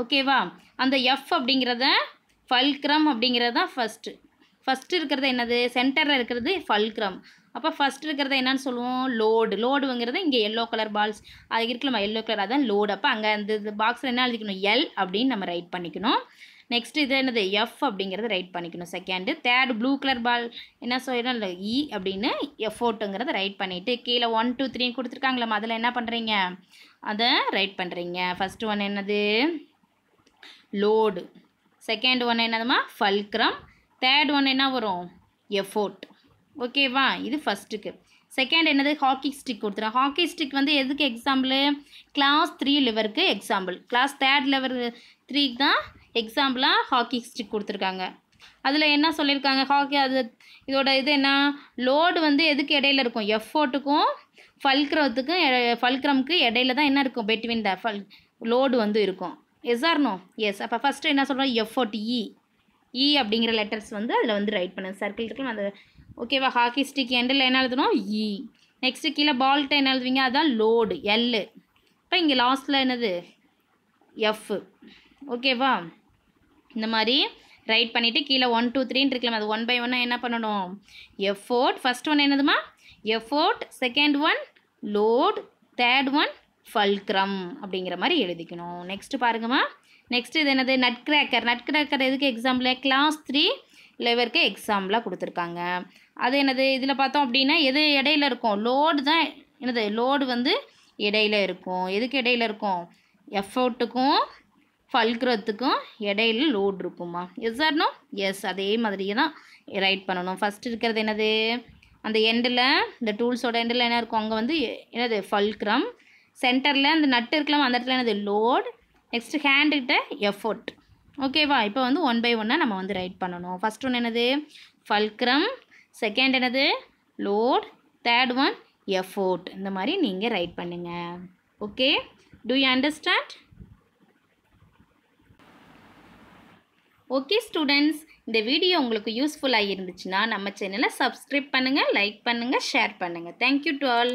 ஓகேவா அந்த எஃப் அப்படிங்கிறத ஃபல்க்ரம் அப்படிங்கிறது தான் ஃபஸ்ட்டு ஃபஸ்ட்டு இருக்கிறது என்னது சென்டரில் இருக்கிறது ஃபல்க்ரம் அப்போ ஃபஸ்ட் இருக்கிறத என்னன்னு சொல்லுவோம் லோடு லோடுங்கிறது இங்கே எல்லோ கலர் பால்ஸ் அது இருக்கலாமா எல்லோ கலர் அதான் லோடு அப்போ அங்கே அந்த பாக்ஸில் என்ன எழுதிக்கணும் எல் அப்படின்னு நம்ம ரைட் பண்ணிக்கணும் நெக்ஸ்ட் இது என்னது எஃப் அப்படிங்கிறத ரைட் பண்ணிக்கணும் second third blue colour ball என்ன இல்லை இ e அப்படின்னு எஃபோர்ட்டுங்கிறத ரைட் பண்ணிவிட்டு கீழே ஒன் டூ த்ரீன்னு கொடுத்துருக்காங்களே அதில் என்ன பண்ணுறீங்க அதை ரைட் பண்ணுறீங்க ஃபஸ்ட்டு ஒன் என்னது லோடு செகண்ட் ஒன் என்னதுமா ஃபல்க்ரம் தேர்ட் ஒன் என்ன வரும் எஃபோர்ட் ஓகேவா இது ஃபஸ்ட்டுக்கு செகண்ட் என்னது ஹாக்கி ஸ்டிக் கொடுத்துருவோம் ஹாக்கி ஸ்டிக் வந்து எதுக்கு எக்ஸாம்பிள் கிளாஸ் த்ரீ லெவருக்கு எக்ஸாம்பிள் கிளாஸ் தேர்ட் லெவர் த்ரீக்கு தான் எக்ஸாம்பிளாக ஹாக்கி ஸ்டிக் கொடுத்துருக்காங்க அதில் என்ன சொல்லியிருக்காங்க ஹாக்கி அது இதோட இது என்ன லோடு வந்து எதுக்கு இடையில இருக்கும் எஃபோர்ட்டுக்கும் ஃபல்க்ரத்துக்கும் ஃபல்க்ரம்க்கு இடையில தான் என்ன இருக்கும் பெட்வீன் த ஃபல் லோடு வந்து இருக்கும் எஸ் ஆர் நோ எஸ் அப்போ ஃபஸ்ட்டு என்ன சொல்கிறோம் effort E e. E e அப்படிங்கிற லெட்டர்ஸ் வந்து அதில் வந்து ரைட் பண்ணுங்கள் சர்க்கிள் இருக்கலாம் அந்த ஓகேவா ஹாக்கி ஸ்டிக் எண்டில் என்ன எழுதணும் இ e. நெக்ஸ்ட்டு கீழே பால்கிட்ட என்ன எழுதுவீங்க அதுதான் லோடு எல்லு இப்போ இங்கே லாஸ்ட்டில் என்னது எஃப் ஓகேவா இந்த மாதிரி ரைட் பண்ணிவிட்டு கீழே ஒன் டூ த்ரீன்னு இருக்கலாம் அது ஒன் பை ஒன்னாக என்ன பண்ணணும் எஃபோர்ட் ஃபஸ்ட் ஒன் என்னதுமா effort second one load third one fulcrum அப்படிங்கிற மாதிரி எழுதிக்கணும் நெக்ஸ்ட்டு பாருங்கம்மா நெக்ஸ்ட் இது என்னது நட் கிராக்கர் நட் கிராக்கர் எதுக்கு எக்ஸாம்பிள் கிளாஸ் த்ரீ லெவருக்கு எக்ஸாம்பிளாக கொடுத்துருக்காங்க அது என்னது இதில் பார்த்தோம் அப்படின்னா எது இடையில இருக்கும் லோடு தான் என்னது லோடு வந்து இடையில இருக்கும் எதுக்கு இடையில இருக்கும் எஃபோர்ட்டுக்கும் ஃபல்க்ரத்துக்கும் இடையில லோடு இருக்குமா எஸ் ஆர்னோ எஸ் அதே மாதிரியே தான் ரைட் பண்ணணும் ஃபஸ்ட் இருக்கிறது என்னது அந்த எண்டில் இந்த டூல்ஸோட எண்டில் என்ன இருக்கும் அங்கே வந்து என்னது ஃபல்க்ரம் சென்டரில் அந்த நட்டு இருக்கலாம் அந்த இடத்துல என்னது லோடு நெக்ஸ்ட்டு ஹேண்டுக்கிட்ட எஃபோர்ட் ஓகேவா இப்போ வந்து ஒன் பை ஒன்னாக நம்ம வந்து ரைட் பண்ணணும் ஃபஸ்ட் ஒன்று என்னது ஃபல்க்ரம் செகண்ட் என்னது லோட் தேர்ட் ஒன் எஃபோர்ட் இந்த மாதிரி நீங்கள் ரைட் பண்ணுங்கள் okay do you understand okay students இந்த வீடியோ உங்களுக்கு யூஸ்ஃபுல்லாக இருந்துச்சுன்னா நம்ம சேனலை சப்ஸ்கிரைப் பண்ணுங்கள் லைக் பண்ணுங்கள் ஷேர் பண்ணுங்கள் தேங்க்யூ டு ஆல்